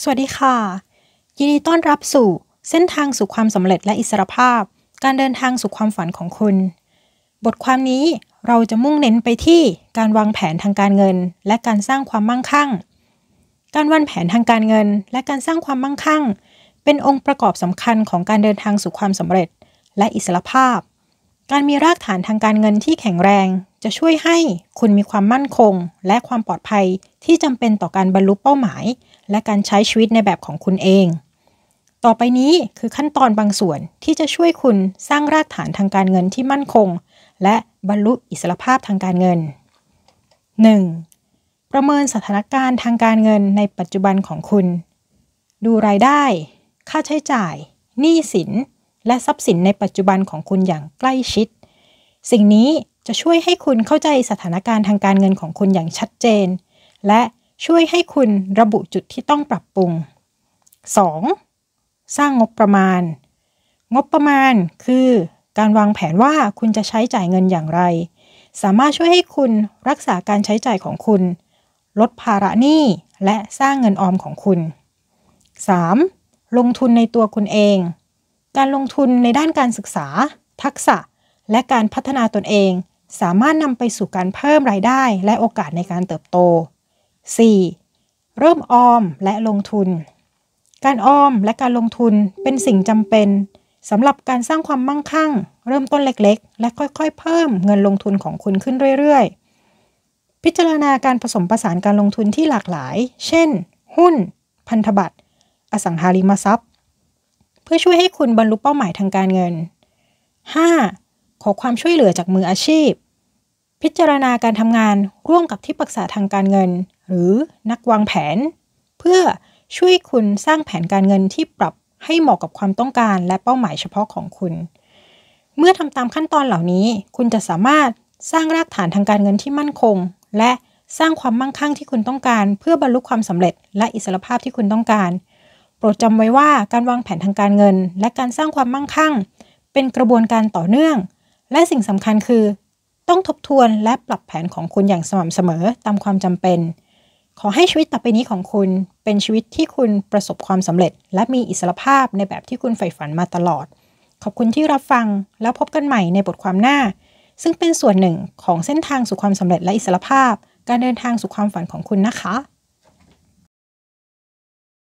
สวัสดีค่ะ ยินดีต้อนรับสู่เส้นทางสู่ความสำเร็จและอิสรภาพ การเดินทางสู่ความฝันของคุณ บทความนี้เราจะมุ่งเน้นไปที่การวางแผนทางการเงิน และการสร้างความมั่งคั่ง การวางแผนทางการเงิน และการสร้างความมั่งคั่ง เป็นองค์ประกอบสำคัญของการเดินทางสู่ความสำเร็จ และอิสรภาพ การมีรากฐานทางการเงินที่แข็งแรงจะช่วยให้คุณมีความมั่นคงและความปลอดภัยที่จำเป็นต่อการบรรลุเป้าหมายและการใช้ชีวิตในแบบของคุณเอง ต่อไปนี้คือขั้นตอนบางส่วนที่จะช่วยคุณสร้างรากฐานทางการเงินที่มั่นคง และบรรลุอิสรภาพทางการเงิน 1. ประเมินสถานการณ์ทางการเงินในปัจจุบันของคุณ ดูรายได้ ค่าใช้จ่าย หนี้สิน และทรัพย์สินในปัจจุบันของคุณอย่างใกล้ชิด สิ่งนี้จะช่วยให้คุณเข้าใจสถานการณ์ทางการเงินของคุณอย่างชัดเจน และช่วยให้คุณระบุจุดที่ต้องปรับปรุง 2. สร้างงบประมาณ งบประมาณคือ การวางแผนว่าคุณจะใช้จ่ายเงินอย่างไร สามารถช่วยให้คุณรักษาการใช้จ่ายของคุณ ลดภาระหนี้และสร้างเงินออมของคุณ 3. ลงทุนในตัวคุณเอง การลงทุนในด้านการศึกษา ทักษะและการพัฒนาตนเอง สามารถนำไปสู่การเพิ่มรายได้ และโอกาสในการเติบโต 4. เริ่มออมและลงทุน การออมและการลงทุนเป็นสิ่งจำเป็นสำหรับการสร้างความมั่งคั่ง เริ่มต้นเล็กๆ และค่อย ๆ เพิ่มเงินลงทุนของคุณขึ้นเรื่อยๆพิจารณาการผสมผสานการลงทุนที่หลากหลาย เช่น หุ้น พันธบัตรอสังหาริมทรัพย์ เพื่อช่วยให้คุณบรรลุเป้าหมายทางการเงิน 5. ขอความช่วยเหลือจากมืออาชีพ พิจารณาการทำงานร่วมกับที่ปรึกษาทางการเงินหรือนักวางแผน เพื่อช่วยคุณสร้างแผนการเงินที่ปรับให้เหมาะกับความต้องการและเป้าหมายเฉพาะของคุณ เมื่อทำตามขั้นตอนเหล่านี้ คุณจะสามารถสร้างรากฐานทางการเงินที่มั่นคง และสร้างความมั่งคั่งที่คุณต้องการเพื่อบรรลุความสำเร็จ และอิสรภาพที่คุณต้องการ โปรดจำไว้ว่าการวางแผนทางการเงิน และการสร้างความมั่งคั่ง เป็นกระบวนการต่อเนื่อง และสิ่งสำคัญคือ ต้องทบทวนและปรับแผนของคุณอย่างสม่ำเสมอตามความจำเป็นขอให้ชีวิตต่อไปนี้ของคุณเป็นชีวิตที่คุณประสบความสำเร็จ และมีอิสรภาพในแบบที่คุณใฝ่ฝันมาตลอด ขอบคุณที่รับฟังแล้วพบกันใหม่ในบทความหน้า ซึ่งเป็นส่วนหนึ่งของเส้นทางสู่ความสำเร็จและอิสรภาพ การเดินทางสู่ความฝันของคุณนะคะ